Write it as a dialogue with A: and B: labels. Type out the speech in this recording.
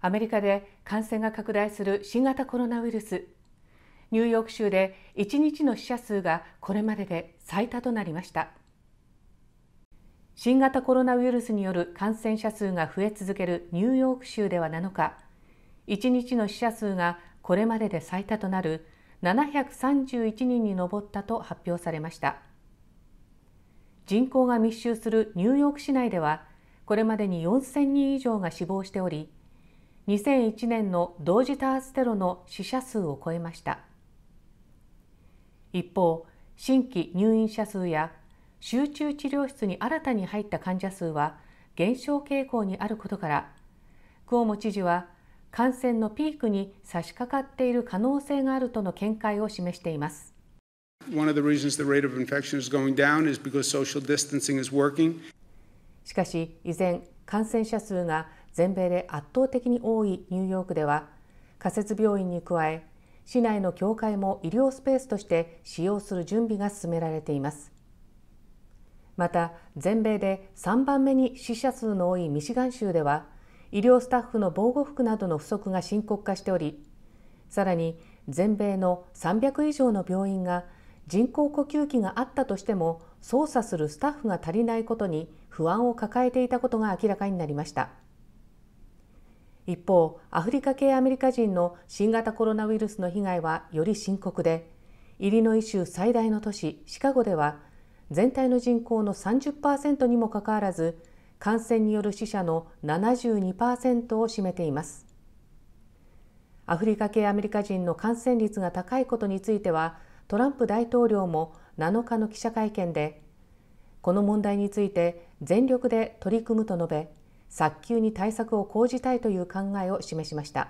A: アメリカで感染が拡大する新型コロナウイルスニューヨーク州で1日の死者数がこれまでで最多となりました新型コロナウイルスによる感染者数が増え続けるニューヨーク州では7日1日の死者数がこれまでで最多となる731人に上ったと発表されました人口が密集するニューヨーク市内ではこれまでに4000人以上が死亡しており2001年の同時多発テロの死者数を超えました一方新規入院者数や集中治療室に新たに入った患者数は減少傾向にあることからクオモ知事は感染のピークに差し掛かっている可能性があるとの見解を示しています。しかし依然感染者数が全米で圧倒的に多いニューヨークでは仮設病院に加え市内の教会も医療スペースとして使用する準備が進められていますまた全米で3番目に死者数の多いミシガン州では医療スタッフの防護服などの不足が深刻化しておりさらに全米の300以上の病院が人工呼吸器があったとしても操作するスタッフが足りないことに不安を抱えていたことが明らかになりました一方アフリカ系アメリカ人の新型コロナウイルスの被害はより深刻でイリノイ州最大の都市シカゴでは全体の人口の30%にもかかわらず感染による死者の72%を占めていますアフリカ系アメリカ人の感染率が高いことについてはトランプ大統領も7日の記者会見でこの問題について全力で取り組むと述べ早急に対策を講じたいという考えを示しました。